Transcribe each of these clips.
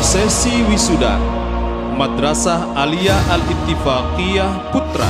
Prosesi Wisuda Madrasah Aliyah Al-Ittifaqiyah Putra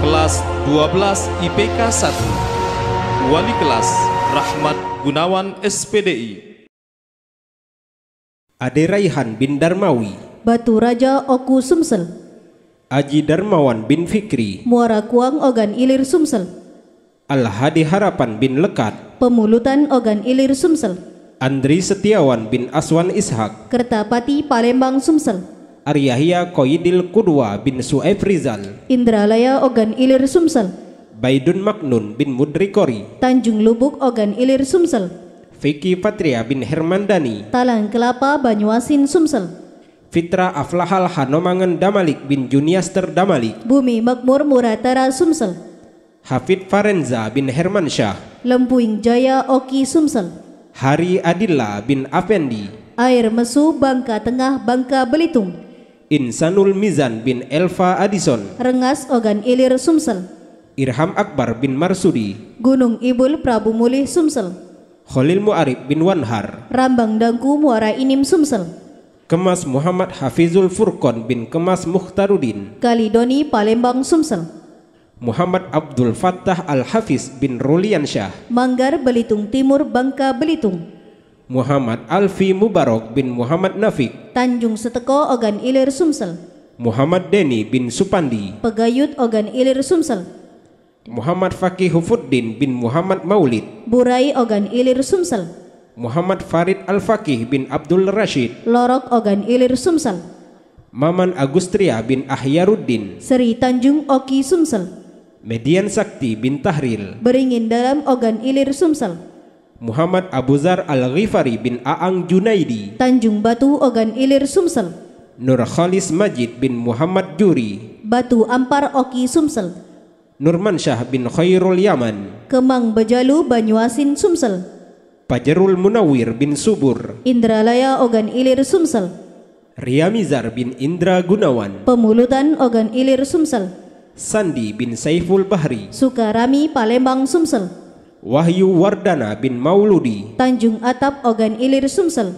Kelas 12 IPK 1 Wali Kelas Rahmat Gunawan SPDI Ade Raihan bin Darmawi Batu Raja Oku Sumsel Aji Darmawan bin Fikri Muara Kuang Ogan Ilir Sumsel Al Hadi Harapan bin Lekat Pemulutan Ogan Ilir Sumsel Andri Setiawan bin Aswan Ishak Kertapati Palembang Sumsel Aryahia Koidil Kudwa bin Suef Rizal Indralaya Ogan Ilir Sumsel Baidun Maknun bin Mudrikori Tanjung Lubuk Ogan Ilir Sumsel Vicky Patria bin Hermandani Talang Kelapa Banyuasin Sumsel Fitra Aflahal Hanomangan Damalik bin Juniaster Damalik Bumi Makmur Muratara Sumsel Hafid Farenza bin Hermansyah Lempuing Jaya Oki Sumsel Hari Adilla bin Afendi Air Mesu Bangka Tengah Bangka Belitung Insanul Mizan bin Elva Adison. Rengas Ogan Ilir Sumsel Irham Akbar bin Marsudi Gunung Ibul Prabu Muli Sumsel Khalil Muarib bin Wanhar Rambang Dangku Muara Inim Sumsel Kemas Muhammad Hafizul Furqon bin Kemas Muhtarudin Kalidoni Palembang Sumsel Muhammad Abdul Fattah Al-Hafiz bin Ruliansyah Manggar Belitung Timur Bangka Belitung Muhammad Alfi Mubarok bin Muhammad Nafik Tanjung Seteko Ogan Ilir Sumsel Muhammad Deni bin Supandi Pegayut Ogan Ilir Sumsel Muhammad Fakih Hufuddin bin Muhammad Maulid Burai Ogan Ilir Sumsel Muhammad Farid Al-Fakih bin Abdul Rashid Lorok Ogan Ilir Sumsel Maman Agustria bin Ahyaruddin Seri Tanjung Oki Sumsel Median Sakti bin Tahril beringin dalam Ogan Ilir Sumsel Muhammad Abu Zar Al-Ghifari bin Aang Junaidi Tanjung Batu Ogan Ilir Sumsel Nur Khalis Majid bin Muhammad Juri Batu Ampar Oki Sumsel Nurmansyah bin Khairul Yaman Kemang Bejalu Banyuasin Sumsel Pajarul Munawir bin Subur Indralaya Ogan Ilir Sumsel Riamizar bin Indra Gunawan Pemulutan Ogan Ilir Sumsel Sandi bin Saiful Bahri Sukarami Palembang Sumsel Wahyu Wardana bin Mauludi Tanjung Atap Ogan Ilir Sumsel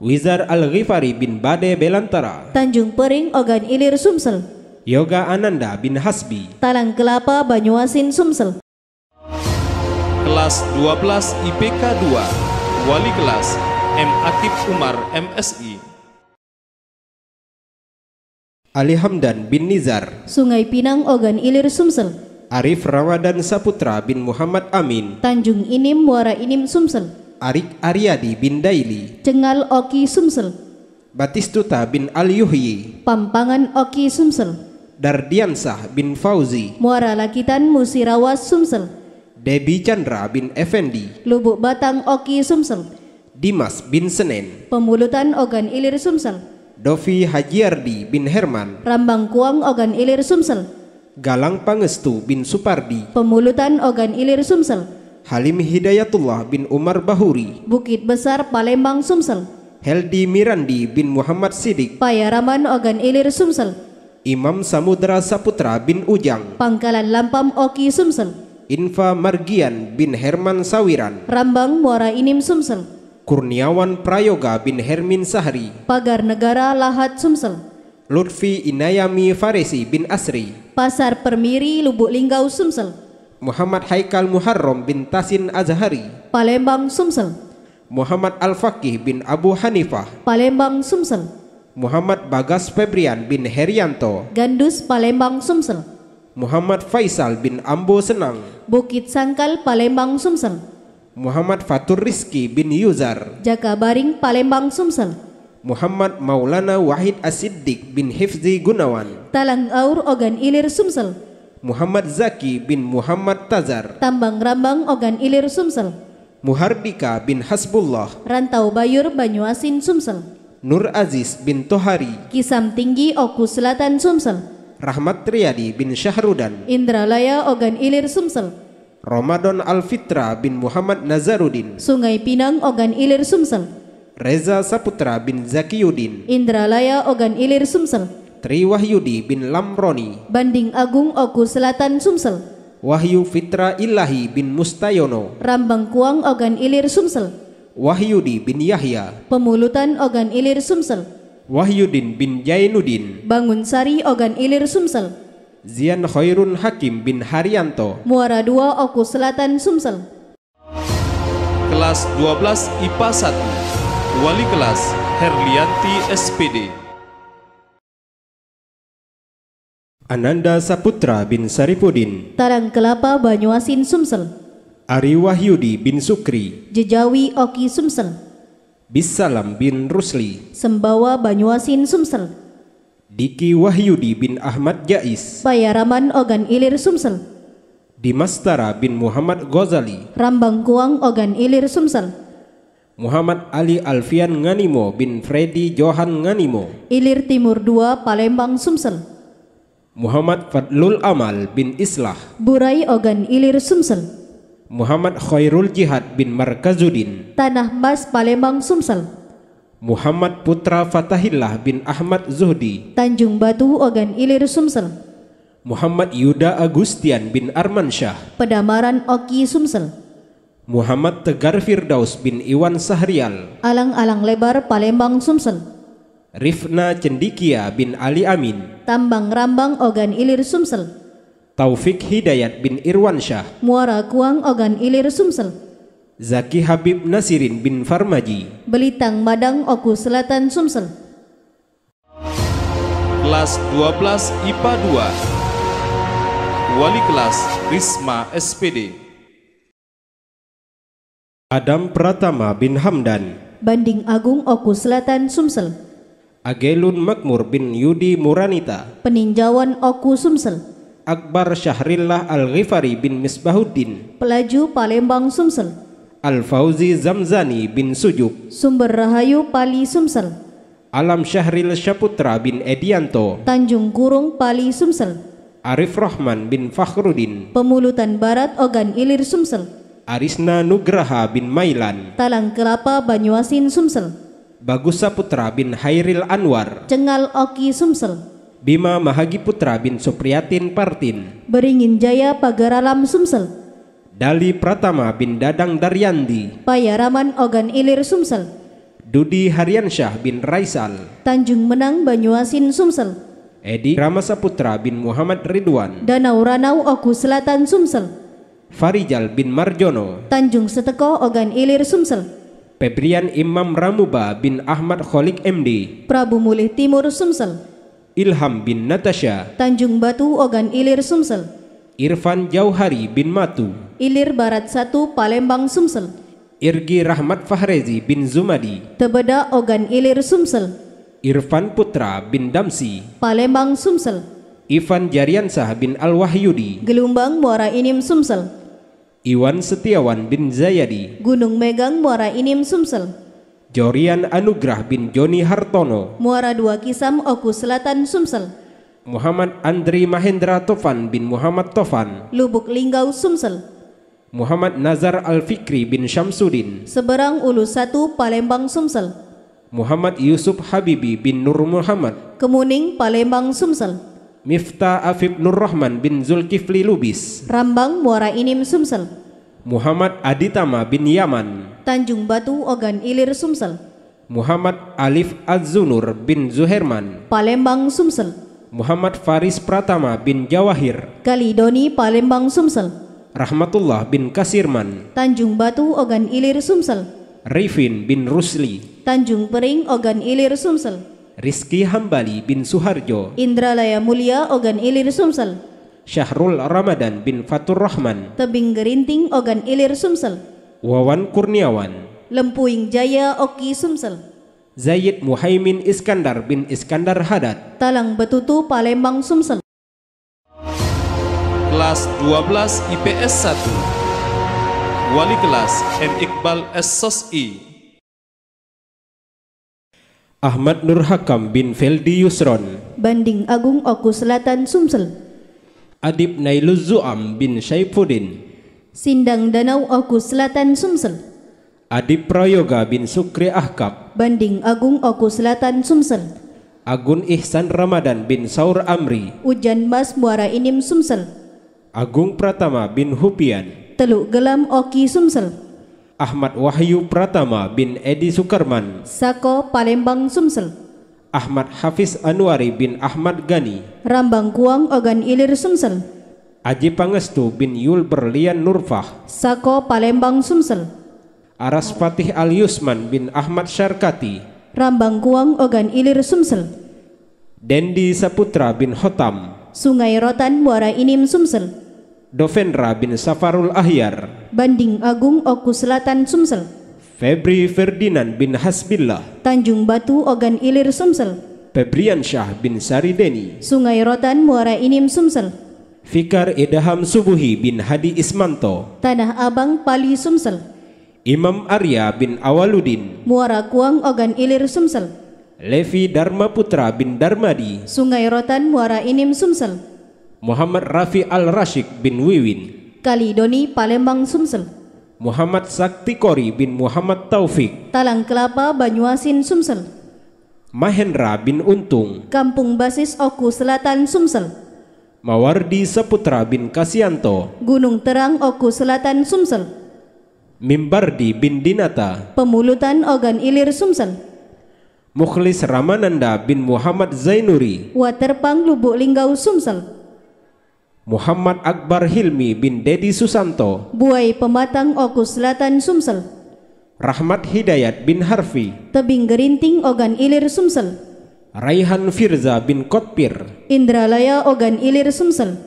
Wizar Al-Ghifari bin Bade Belantara Tanjung Pering Ogan Ilir Sumsel Yoga Ananda bin Hasbi Talang Kelapa Banyuasin Sumsel Kelas 12 IPK 2 Wali Kelas M. Akib Umar MSI Ali Hamdan bin Nizar Sungai Pinang Ogan Ilir Sumsel Arif Ramadan Saputra bin Muhammad Amin Tanjung Inim Muara Inim Sumsel Arik Aryadi bin Daili Cengal Oki Sumsel Batistuta bin Al Yuhyi Pampangan Oki Sumsel Dardiansah bin Fauzi Muara Lakitan Musirawas Sumsel Debi Chandra bin Effendi Lubuk Batang Oki Sumsel Dimas bin Senen Pemulutan Ogan Ilir Sumsel Dovi Hajiardi bin Herman Rambang Kuang Ogan Ilir Sumsel Galang Pangestu bin Supardi Pemulutan Ogan Ilir Sumsel Halim Hidayatullah bin Umar Bahuri Bukit Besar Palembang Sumsel Heldi Mirandi bin Muhammad Sidik Payaraman Ogan Ilir Sumsel Imam Samudra Saputra bin Ujang Pangkalan Lampam Oki Sumsel Infa Margian bin Herman Sawiran Rambang Muara Inim Sumsel Kurniawan Prayoga bin Hermin Sahri, Pagar Negara Lahat Sumsel Lutfi Inayami Faresi bin Asri Pasar Permiri Lubuk Linggau Sumsel Muhammad Haikal Muharram bin Tasin Azhari Palembang Sumsel Muhammad Al-Faqih bin Abu Hanifah Palembang Sumsel Muhammad Bagas Febrian bin Herianto Gandus Palembang Sumsel Muhammad Faisal bin Ambo Senang Bukit Sangkal Palembang Sumsel Muhammad Fatur Rizki bin Yuzar Jaga Baring Palembang Sumsel Muhammad Maulana Wahid Asiddiq bin Hifzi Gunawan Talang Aur Ogan Ilir Sumsel Muhammad Zaki bin Muhammad Tazar Tambang Rambang Ogan Ilir Sumsel Muhardika bin Hasbullah Rantau Bayur Banyuasin Sumsel Nur Aziz bin Tohari Kisam Tinggi Oku Selatan Sumsel Rahmat Triadi bin Syahrudan Indralaya Ogan Ilir Sumsel Ramadan Alfitra bin Muhammad Nazaruddin Sungai Pinang Ogan Ilir Sumsel Reza Saputra bin Zakiyudin Indralaya Ogan Ilir Sumsel Tri Wahyudi bin Lamroni Banding Agung Oku Selatan Sumsel Wahyu Fitra Ilahi bin Mustayono Rambang Kuang Ogan Ilir Sumsel Wahyudi bin Yahya Pemulutan Ogan Ilir Sumsel Wahyudin bin Jainuddin Bangun Sari Ogan Ilir Sumsel Zian Khairun Hakim bin Haryanto Muara 2 Oku Selatan Sumsel Kelas 12 IPA 1 Wali Kelas Herlianti SPD Ananda Saputra bin Saripudin Tarang Kelapa Banyuasin Sumsel Ari Wahyudi bin Sukri Jejawi Oki Sumsel Bissalam bin Rusli Sembawa Banyuasin Sumsel Diki Wahyudi bin Ahmad Jais Bayaraman Ogan Ilir Sumsel Dimastara bin Muhammad Ghazali Rambang Kuang Ogan Ilir Sumsel Muhammad Ali Alfian Nganimo bin Freddy Johan Nganimo Ilir Timur 2 Palembang Sumsel Muhammad Fadlul Amal bin Islah Burai Ogan Ilir Sumsel Muhammad Khairul Jihad bin Markazuddin Tanah Mas Palembang Sumsel Muhammad Putra Fatahillah bin Ahmad Zuhdi Tanjung Batu Ogan Ilir Sumsel Muhammad Yuda Agustian bin Arman Armansyah Pedamaran Oki Sumsel Muhammad Tegar Firdaus bin Iwan Sahrial Alang-alang lebar Palembang Sumsel Rifna Cendikia bin Ali Amin Tambang Rambang Ogan Ilir Sumsel Taufik Hidayat bin Irwansyah Muara Kuang Ogan Ilir Sumsel Zaki Habib Nasirin bin Farmaji Belitang Madang Oku Selatan Sumsel Kelas 12 IPA 2 Wali Kelas Risma SPD Adam Pratama bin Hamdan Banding Agung Oku Selatan Sumsel Agelun Makmur bin Yudi Muranita Peninjauan Oku Sumsel Akbar Syahrillah Al-Ghifari bin Misbahuddin Pelaju Palembang Sumsel Al-Fauzi Zamzani bin Sujuk Sumber Rahayu Pali Sumsel Alam Syahril Syaputra bin Edianto Tanjung Kurung Pali Sumsel Arif Rahman bin Fakhrudin Pemulutan Barat Ogan Ilir Sumsel Arisna Nugraha bin Mailan Talang Kelapa Banyuasin Sumsel Bagus Saputra bin Hairil Anwar Cengal Oki Sumsel Bima Mahagi Putra bin Supriyatin Partin Beringin Jaya Pagaralam Sumsel Dali Pratama bin Dadang Daryandi Payaraman Ogan Ilir Sumsel Dudi Haryansyah bin Raisal Tanjung Menang Banyuasin Sumsel Edi Ramasaputra bin Muhammad Ridwan Danau Ranau Oku Selatan Sumsel Farijal bin Marjono Tanjung Seteko Ogan Ilir Sumsel Pebrian Imam Ramuba bin Ahmad Kholik MD Prabu Mulih Timur Sumsel Ilham bin Natasha Tanjung Batu Ogan Ilir Sumsel Irfan Jauhari bin Matu Ilir Barat 1, Palembang, Sumsel. Irgi Rahmat Fahrezi bin Zumadi, Tebeda Ogan Ilir, Sumsel. Irfan Putra bin Damsi, Palembang, Sumsel. Ivan Jariansah bin Al Wahyudi, Gelumbang Muara Inim, Sumsel. Iwan Setiawan bin Zayadi, Gunung Megang Muara Inim, Sumsel. Jorian Anugrah bin Joni Hartono Muara Dua Kisam Oku Selatan Sumsel Muhammad Andri Mahendra Tofan bin Muhammad Tofan Lubuk Linggau Sumsel Muhammad Nazar Al-Fikri bin Syamsuddin Seberang Ulu Satu, Palembang Sumsel Muhammad Yusuf Habibi bin Nur Muhammad Kemuning Palembang Sumsel Miftah Afib Nur Rahman bin Zulkifli Lubis Rambang Muara Inim Sumsel Muhammad Aditama bin Yaman Tanjung Batu Ogan Ilir Sumsel Muhammad Alif az bin Zuherman Palembang Sumsel Muhammad Faris Pratama bin Jawahir Kalidoni Palembang Sumsel Rahmatullah bin Kasirman Tanjung Batu Ogan Ilir Sumsel Rifin bin Rusli Tanjung Pering Ogan Ilir Sumsel Rizki Hambali bin Suharjo Indralaya Mulia Ogan Ilir Sumsel Syahrul Ramadan bin Fatur Rahman Tebing Gerinting Ogan Ilir Sumsel Wawan Kurniawan Lempuing Jaya Oki Sumsel Zaid Muhaimin Iskandar bin Iskandar Hadad Talang Betutu Palembang Sumsel kelas 12 IPS 1 Wali kelas M. Iqbal S.S.I. Ahmad Nur Hakam bin Feldi Yusron Banding Agung Oku Selatan Sumsel Adib Nailuz Zuam bin Syaifuddin Sindang Danau Oku Selatan Sumsel Adib Prayoga bin Sukri Ahkab Banding Agung Oku Selatan Sumsel Agun Ihsan Ramadan bin Saur Amri Ujan Mas Muara Inim Sumsel Agung Pratama bin Hupian Teluk Gelam Oki Sumsel Ahmad Wahyu Pratama bin Edi Sukarman Sako Palembang Sumsel Ahmad Hafiz Anwari bin Ahmad Gani Rambang Kuang Ogan Ilir Sumsel Aji Pangestu bin Yul Berlian Nurfah Sako Palembang Sumsel Aras Fatih Al Yusman bin Ahmad Syarkati Rambang Kuang Ogan Ilir Sumsel Dendi Saputra bin Hotam Sungai Rotan Muara Inim Sumsel Dovendra bin Safarul Ahyar Banding Agung Oku Selatan Sumsel Febri Ferdinand bin Hasbillah Tanjung Batu Ogan Ilir Sumsel Febrian Syah bin Sarideni Sungai Rotan Muara Inim Sumsel Fikar Edaham Subuhi bin Hadi Ismanto Tanah Abang Pali Sumsel Imam Arya bin Awaludin Muara Kuang Ogan Ilir Sumsel Levi Dharma Putra bin Darmadi Sungai Rotan Muara Inim Sumsel Muhammad Rafi Al Rashid bin Wiwin Kali Doni Palembang Sumsel Muhammad Sakti Kori bin Muhammad Taufik Talang Kelapa Banyuasin Sumsel Mahendra bin Untung Kampung Basis Oku Selatan Sumsel Mawardi Saputra bin Kasianto Gunung Terang Oku Selatan Sumsel Mimbardi bin Dinata Pemulutan Ogan Ilir Sumsel Mukhlis Ramananda bin Muhammad Zainuri Waterpang Lubuk Linggau Sumsel Muhammad Akbar Hilmi bin Dedi Susanto Buai Pematang Oku Selatan Sumsel Rahmat Hidayat bin Harfi Tebing Gerinting Ogan Ilir Sumsel Raihan Firza bin Kotpir Indralaya Ogan Ilir Sumsel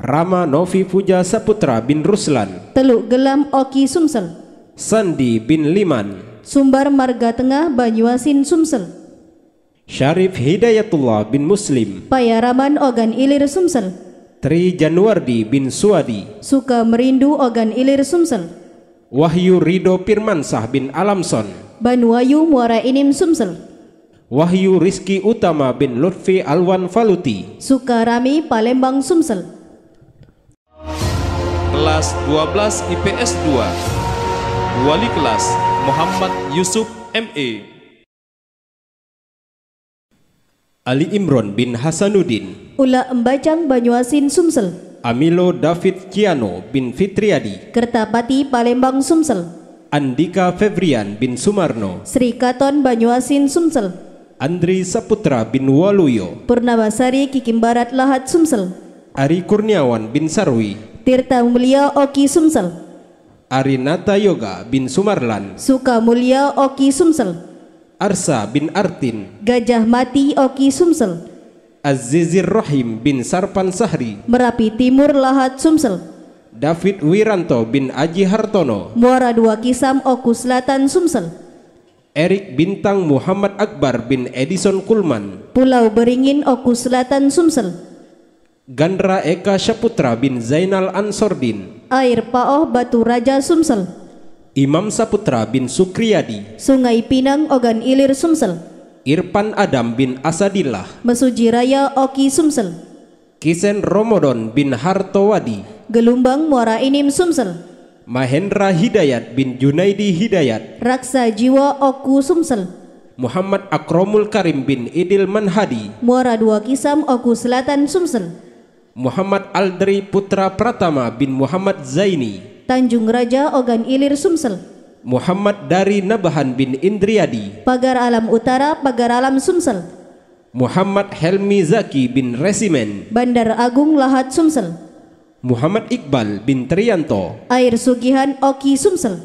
Rama Novi Puja Saputra bin Ruslan Teluk Gelam Oki Sumsel Sandi bin Liman Sumbar Marga Tengah Banyuasin Sumsel Syarif Hidayatullah bin Muslim Payaraman Ogan Ilir Sumsel Tri Januardi bin Suwadi. Suka Merindu Ogan Ilir Sumsel Wahyu Rido Pirmansah bin Alamson Banuayu Muara Inim Sumsel Wahyu Rizki Utama bin Lutfi Alwan Faluti Sukarami Palembang Sumsel Kelas 12 IPS 2 Wali Kelas Muhammad Yusuf ME Ali Imron bin Hasanuddin Ula Embajang Banyuasin Sumsel Amilo David Ciano bin Fitriadi Kertapati Palembang Sumsel Andika Febrian bin Sumarno Sri Katon Banyuasin Sumsel Andri Saputra bin Waluyo Purnawasari Kikim Barat Lahat Sumsel Ari Kurniawan bin Sarwi Tirta Mulia Oki Sumsel Arinata Yoga bin Sumarlan Suka Mulia Oki Sumsel Arsa bin Artin Gajah Mati Oki Sumsel Azizir Rahim bin Sarpan Sahri Merapi Timur Lahat Sumsel David Wiranto bin Aji Hartono Muara Dua Kisam Oku Selatan Sumsel Erik Bintang Muhammad Akbar bin Edison Kulman Pulau Beringin Oku Selatan Sumsel Gandra Eka Syaputra bin Zainal Ansordin Air Paoh Batu Raja Sumsel Imam Saputra bin Sukriyadi Sungai Pinang Ogan Ilir Sumsel Irpan Adam bin Asadillah Mesuji Raya Oki Sumsel Kisen Romodon bin Hartowadi Gelumbang Muara Inim Sumsel Mahendra Hidayat bin Junaidi Hidayat Raksa Jiwa Oku Sumsel Muhammad Akromul Karim bin Idil Manhadi Muara Dua Kisam Oku Selatan Sumsel Muhammad Aldri Putra Pratama bin Muhammad Zaini Tanjung Raja Ogan Ilir Sumsel Muhammad Dari Nabahan bin Indriadi Pagar Alam Utara Pagar Alam Sumsel Muhammad Helmi Zaki bin Resimen Bandar Agung Lahat Sumsel Muhammad Iqbal bin Trianto Air Sugihan Oki Sumsel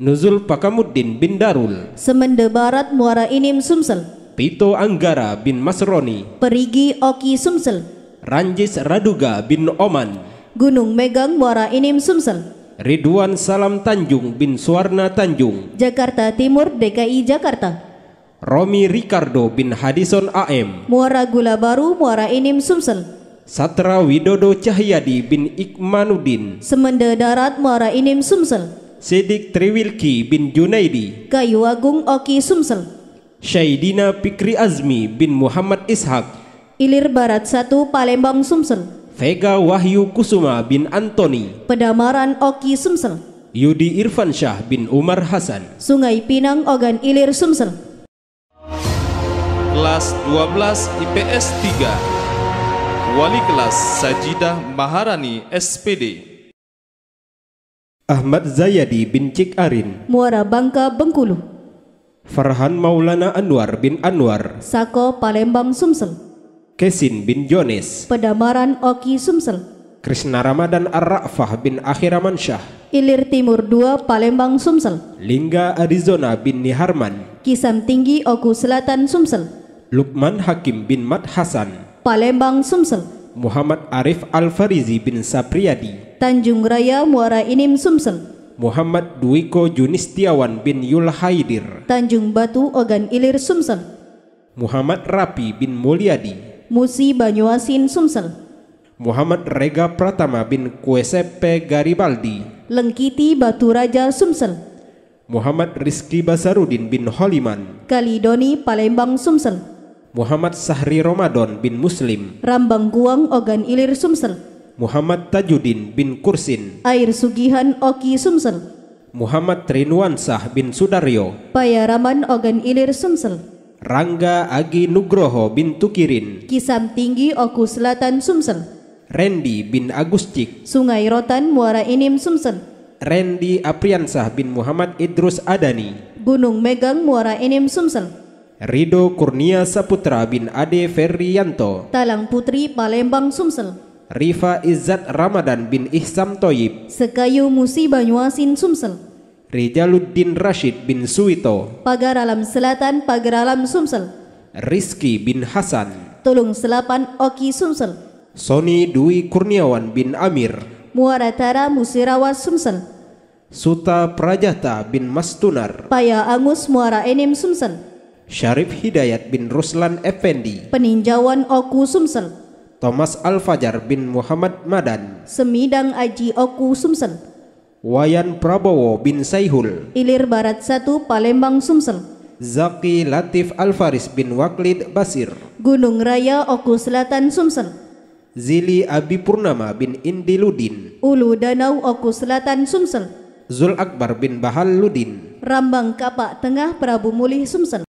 Nuzul Pakamuddin bin Darul Semende Barat Muara Inim Sumsel Pito Anggara bin Masroni Perigi Oki Sumsel Ranjis Raduga bin Oman Gunung Megang Muara Inim Sumsel Ridwan Salam Tanjung bin Suwarna Tanjung Jakarta Timur DKI Jakarta Romi Ricardo bin Hadison AM Muara Gula Baru Muara Inim Sumsel Satra Widodo Cahyadi bin Ikmanuddin Semende Darat Muara Inim Sumsel Sidik Triwilki bin Junaidi Kayu Agung Oki Sumsel Syaidina Pikri Azmi bin Muhammad Ishak Ilir Barat 1 Palembang Sumsel Vega Wahyu Kusuma bin Antoni Pedamaran Oki Sumsel Yudi Irfansyah bin Umar Hasan Sungai Pinang Ogan Ilir Sumsel Kelas 12 IPS 3 Wali Kelas Sajidah Maharani SPD Ahmad Zayadi bin Cik Arin Muara Bangka Bengkulu Farhan Maulana Anwar bin Anwar Sako Palembang Sumsel Kesin bin Jonis Pedamaran Oki Sumsel Krishna Ramadan Ar-Ra'fah bin Akhiraman Syah Ilir Timur 2 Palembang Sumsel Lingga Arizona bin Niharman Kisam Tinggi Oku Selatan Sumsel Lukman Hakim bin Mat Hasan Palembang Sumsel Muhammad Arif Al-Farizi bin Sapriyadi Tanjung Raya Muara Inim Sumsel Muhammad Dwiko Junistiawan bin Yulhaidir Tanjung Batu Ogan Ilir Sumsel Muhammad Rapi bin Mulyadi Musi Banyuasin Sumsel Muhammad Rega Pratama bin Kuesepe Garibaldi Lengkiti Batu Raja, Sumsel Muhammad Rizki Basarudin bin Holiman Kalidoni Palembang Sumsel Muhammad Sahri Ramadan bin Muslim Rambang Guang Ogan Ilir Sumsel Muhammad Tajudin bin Kursin Air Sugihan Oki Sumsel Muhammad Trinuansah bin Sudaryo Payaraman Ogan Ilir Sumsel Rangga Agi Nugroho bin Tukirin Kisam Tinggi Oku Selatan Sumsel Randy bin Agustik Sungai Rotan Muara Enim Sumsel Randy Apriansah bin Muhammad Idrus Adani Gunung Megang Muara Enim Sumsel Rido Kurnia Saputra bin Ade Ferrianto Talang Putri Palembang Sumsel Rifa Izzat Ramadan bin Ihsam Toyib Sekayu Musi Banyuasin Sumsel Rijaluddin Rashid bin Suwito Alam Selatan Pagar Alam Sumsel Rizki bin Hasan Tulung Selapan Oki Sumsel Sony Dwi Kurniawan bin Amir Muaratara Musirawa Sumsel Suta Prajata bin Mastunar Paya Angus Muara Enim Sumsel Syarif Hidayat bin Ruslan Effendi Peninjauan Oku Sumsel Thomas Al-Fajar bin Muhammad Madan Semidang Aji Oku Sumsel Wayan Prabowo bin Saihul Ilir Barat 1 Palembang Sumsel Zaki Latif Alfaris bin Waklid Basir Gunung Raya Oku Selatan Sumsel Zili Abi Purnama bin Indiludin Ulu Danau Oku Selatan Sumsel Zul Akbar bin Bahal Ludin Rambang Kapak Tengah Prabu Mulih Sumsel